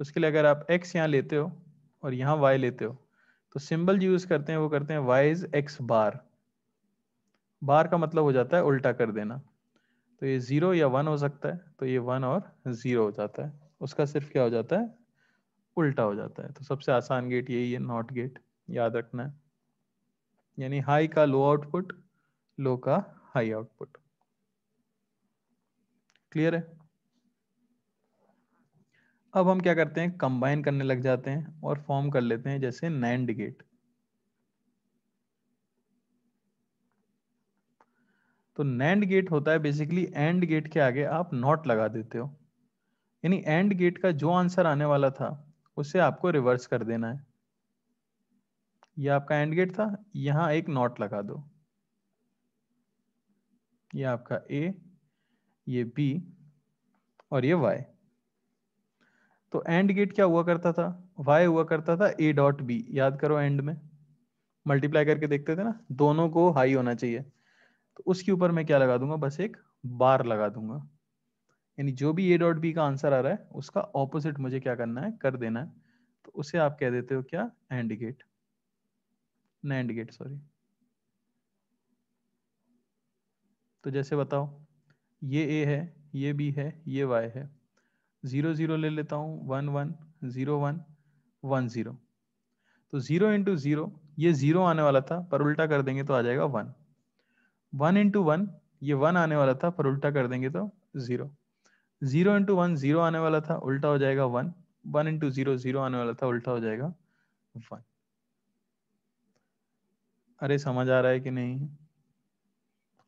उसके लिए अगर आप एक्स यहाँ लेते हो और यहाँ वाई लेते हो तो सिंबल जो यूज करते हैं वो करते हैं वाइज एक्स बार बार का मतलब हो जाता है उल्टा कर देना तो ये जीरो या वन हो सकता है तो ये वन और जीरो हो जाता है उसका सिर्फ क्या हो जाता है उल्टा हो जाता है तो सबसे आसान गेट यही है नॉट गेट याद रखना है यानी हाई का लो आउटपुट लो का हाई आउटपुट क्लियर है अब हम क्या करते हैं कंबाइन करने लग जाते हैं और फॉर्म कर लेते हैं जैसे नैंड गेट तो नैंड गेट होता है बेसिकली एंड गेट के आगे आप नॉट लगा देते हो यानी एंड गेट का जो आंसर आने वाला था उसे आपको रिवर्स कर देना है ये आपका एंड गेट था यहां एक नॉट लगा दो ये आपका ए ये बी और ये वाई तो एंड गेट क्या हुआ करता था वाई हुआ करता था ए डॉट बी याद करो एंड में मल्टीप्लाई करके देखते थे ना दोनों को हाई होना चाहिए तो उसके ऊपर मैं क्या लगा दूंगा बस एक बार लगा दूंगा यानी जो भी ए डॉट बी का आंसर आ रहा है उसका ऑपोजिट मुझे क्या करना है कर देना है तो उसे आप कह देते हो क्या AND gate NAND gate sorry तो जैसे बताओ ये ए है ये बी है ये वाई है जीरो जीरो ले लेता हूँ one one zero one one zero तो जीरो इंटू जीरो ये जीरो आने वाला था पर उल्टा कर देंगे तो आ जाएगा वन वन इंटू वन ये वन आने वाला था पर उल्टा कर देंगे तो zero zero into one zero आने वाला था उल्टा हो जाएगा one one into zero zero आने वाला था उल्टा हो जाएगा वन अरे समझ आ रहा है कि नहीं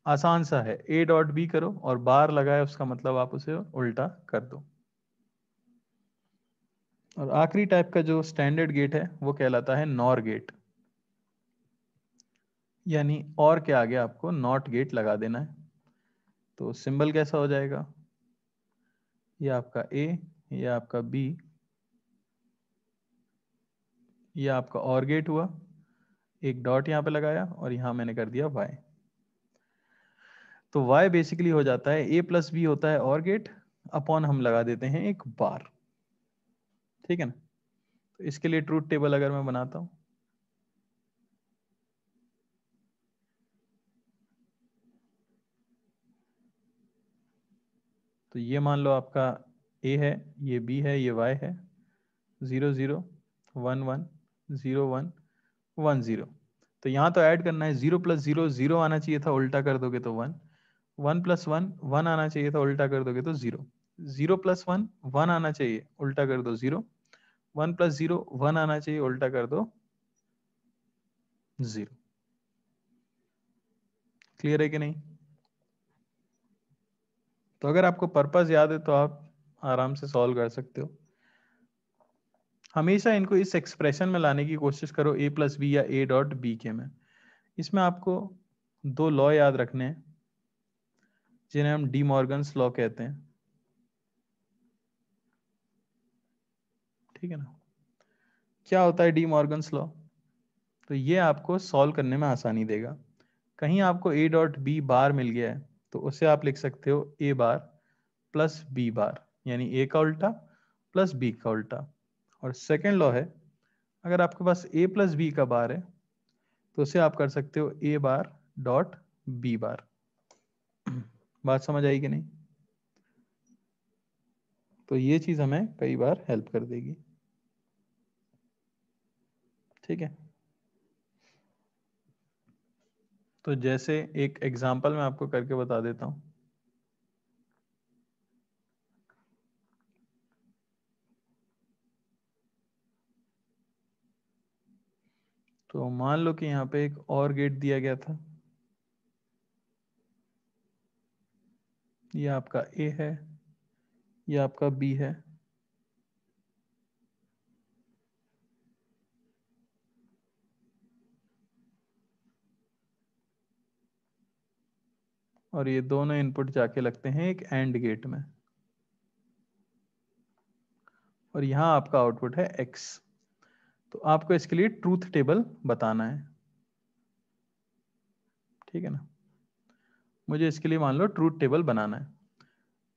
आसान सा है ए डॉट बी करो और बार लगाए उसका मतलब आप उसे उल्टा कर दो और आखिरी टाइप का जो स्टैंडर्ड गेट है वो कहलाता है नॉर गेट यानी और के आगे आपको नॉट गेट लगा देना है तो सिंबल कैसा हो जाएगा ये आपका ए ये आपका बी ये आपका और गेट हुआ एक डॉट यहाँ पे लगाया और यहाँ मैंने कर दिया वाई तो वाई बेसिकली हो जाता है ए प्लस बी होता है और गेट अपॉन हम लगा देते हैं एक बार ठीक है ना तो इसके लिए ट्रूथ टेबल अगर मैं बनाता हूं तो ये मान लो आपका ए है ये बी है ये वाई है zero zero one one zero one one zero तो यहाँ तो ऐड करना है ज़ीरो प्लस ज़ीरो ज़ीरो आना चाहिए था उल्टा कर दोगे तो one one plus one one आना चाहिए था उल्टा कर दोगे तो zero zero plus one one आना चाहिए उल्टा कर दो zero one plus zero one आना चाहिए उल्टा कर दो ज़ीरो क्लियर है कि नहीं तो अगर आपको पर्पज याद है तो आप आराम से सॉल्व कर सकते हो हमेशा इनको इस एक्सप्रेशन में लाने की कोशिश करो ए प्लस बी या ए डॉट बी के में इसमें आपको दो लॉ याद रखने हैं जिन्हें हम डी मॉर्गन्स लॉ कहते हैं ठीक है ना क्या होता है डी मॉर्गन्स लॉ तो ये आपको सॉल्व करने में आसानी देगा कहीं आपको ए डॉट बी बार मिल गया है तो उसे आप लिख सकते हो ए बार प्लस बी बार यानी ए का उल्टा प्लस बी का उल्टा और सेकेंड लॉ है अगर आपके पास ए प्लस बी का बार है तो उसे आप कर सकते हो ए बार डॉट बी बार बात समझ आई कि नहीं तो ये चीज हमें कई बार हेल्प कर देगी ठीक है तो जैसे एक एग्जाम्पल मैं आपको करके बता देता हूं तो मान लो कि यहां पे एक और गेट दिया गया था ये आपका ए है ये आपका बी है और ये दोनों इनपुट जाके लगते हैं एक एंड गेट में और यहां आपका आउटपुट है एक्स तो आपको इसके लिए ट्रूथ टेबल बताना है ठीक है ना मुझे इसके लिए मान लो ट्रूथ टेबल बनाना है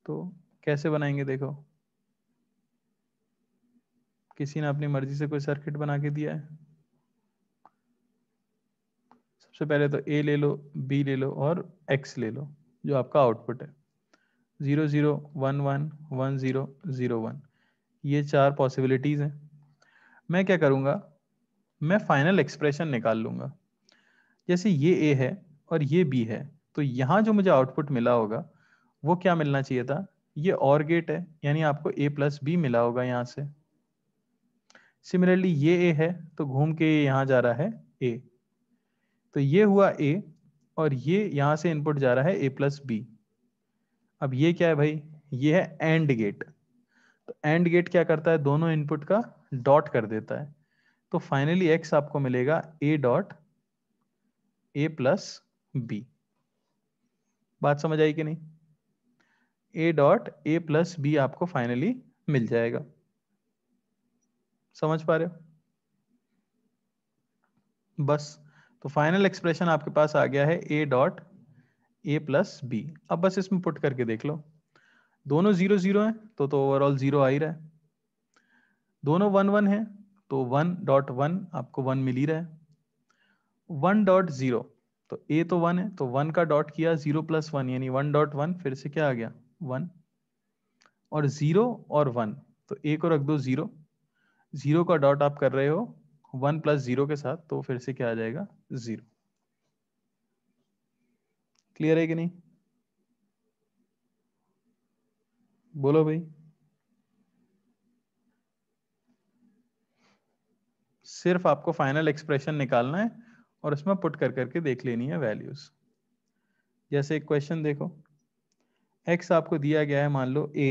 तो कैसे बनाएंगे देखो किसी ने अपनी मर्जी से कोई सर्किट बना के दिया है सबसे पहले तो ए ले लो बी ले लो और एक्स ले लो जो आपका आउटपुट है zero zero one one one zero zero one ये चार पॉसिबिलिटीज़ हैं मैं क्या करूँगा मैं फाइनल एक्सप्रेशन निकाल लूँगा जैसे ये ए है और ये बी है तो यहाँ जो मुझे आउटपुट मिला होगा वो क्या मिलना चाहिए था ये और गेट है यानी आपको ए प्लस बी मिला होगा यहाँ से सिमिलरली ये ए है तो घूम के यहाँ जा रहा है ए तो ये हुआ ए और ये यहां से इनपुट जा रहा है ए प्लस बी अब ये क्या है भाई ये है एंड गेट तो एंड गेट क्या करता है दोनों इनपुट का डॉट कर देता है तो फाइनली एक्स आपको मिलेगा A dot A plus B बात समझ आई कि नहीं A dot A plus B आपको फाइनली मिल जाएगा समझ पा रहे हो बस तो फाइनल एक्सप्रेशन आपके पास आ गया है A dot A plus B अब बस इसमें पुट करके देख लो दोनों जीरो जीरो हैं तो तो ओवरऑल जीरो आ ही रहा है दोनों वन वन है तो वन डॉट वन आपको वन मिल ही रहा है वन डॉट जीरो तो ए तो वन है तो वन का डॉट किया जीरो प्लस वन यानी वन डॉट वन फिर से क्या आ गया वन और जीरो और वन तो ए को रख दो जीरो जीरो का डॉट आप कर रहे हो वन प्लस जीरो के साथ तो फिर से क्या आ जाएगा जीरो क्लियर है कि नहीं बोलो भाई सिर्फ आपको फाइनल एक्सप्रेशन निकालना है और उसमें पुट कर करके देख लेनी है वैल्यूज जैसे एक क्वेश्चन देखो एक्स आपको दिया गया है मान लो A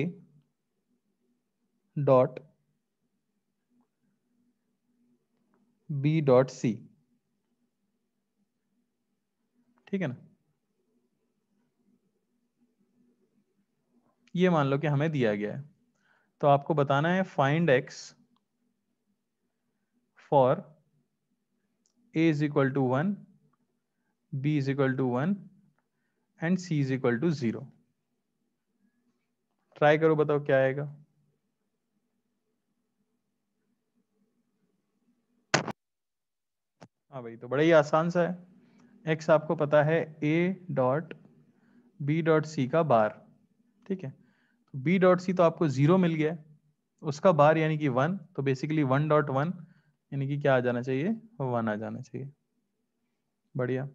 dot B dot C ठीक है ना ये मान लो कि हमें दिया गया है तो आपको बताना है find X for A is equal to one B is equal to one and C is equal to zero try करो बताओ क्या आएगा हाँ भाई तो बड़ा ही आसान सा है एक्स आपको पता है A dot B dot C का बार ठीक है तो बी डॉट सी तो आपको जीरो मिल गया उसका बार यानी कि वन तो बेसिकली वन डॉट वन यानी कि क्या आ जाना चाहिए वन आ जाना चाहिए बढ़िया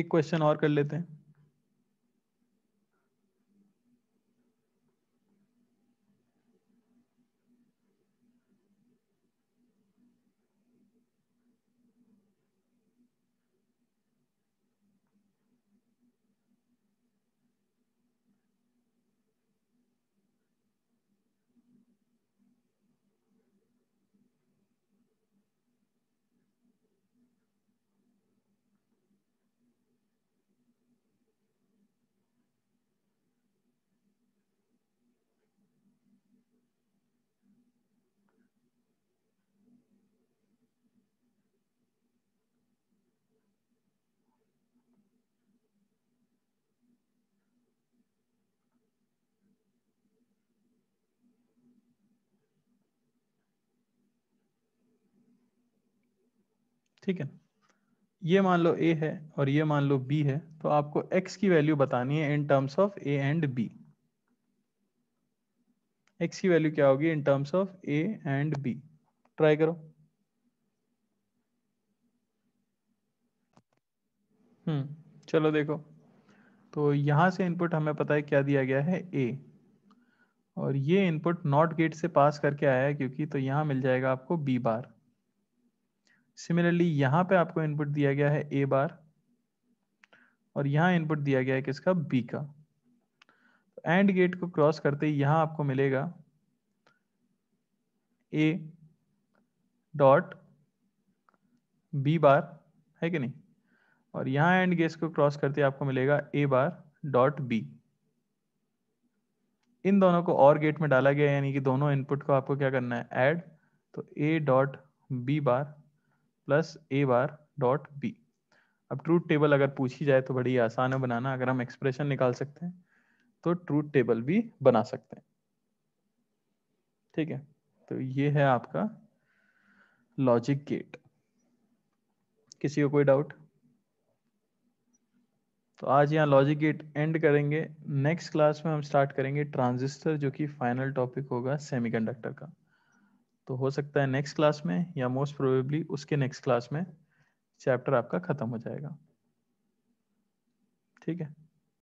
एक क्वेश्चन और कर लेते हैं ठीक है ये मान लो ए है और ये मान लो बी है तो आपको एक्स की वैल्यू बतानी है in terms of A and B X की वैल्यू क्या होगी in terms of A and B try करो हम्म चलो देखो तो यहां से इनपुट हमें पता है क्या दिया गया है ए और ये इनपुट नॉट गेट से पास करके आया है क्योंकि तो यहां मिल जाएगा आपको बी बार सिमिलरली यहाँ पे आपको इनपुट दिया गया है ए बार और यहाँ इनपुट दिया गया है किसका बी का एंड तो गेट को क्रॉस करते ही यहाँ आपको मिलेगा ए डॉट बी बार है कि नहीं और यहाँ एंड गेट को क्रॉस करते आपको मिलेगा ए बार डॉट बी इन दोनों को और गेट में डाला गया यानी कि दोनों इनपुट को आपको क्या करना है ऐड तो A dot B bar plus A bar dot B अब ट्रूथ टेबल अगर पूछी जाए तो बड़ी आसान है बनाना अगर हम एक्सप्रेशन निकाल सकते हैं तो ट्रूथ टेबल भी बना सकते हैं ठीक है तो ये है आपका लॉजिक गेट किसी को कोई डाउट तो आज यहाँ लॉजिक गेट एंड करेंगे नेक्स्ट क्लास में हम स्टार्ट करेंगे ट्रांजिस्टर जो कि फाइनल टॉपिक होगा सेमीकंडक्टर का तो हो सकता है नेक्स्ट क्लास में या मोस्ट प्रोबेबली उसके नेक्स्ट क्लास में चैप्टर आपका ख़त्म हो जाएगा ठीक है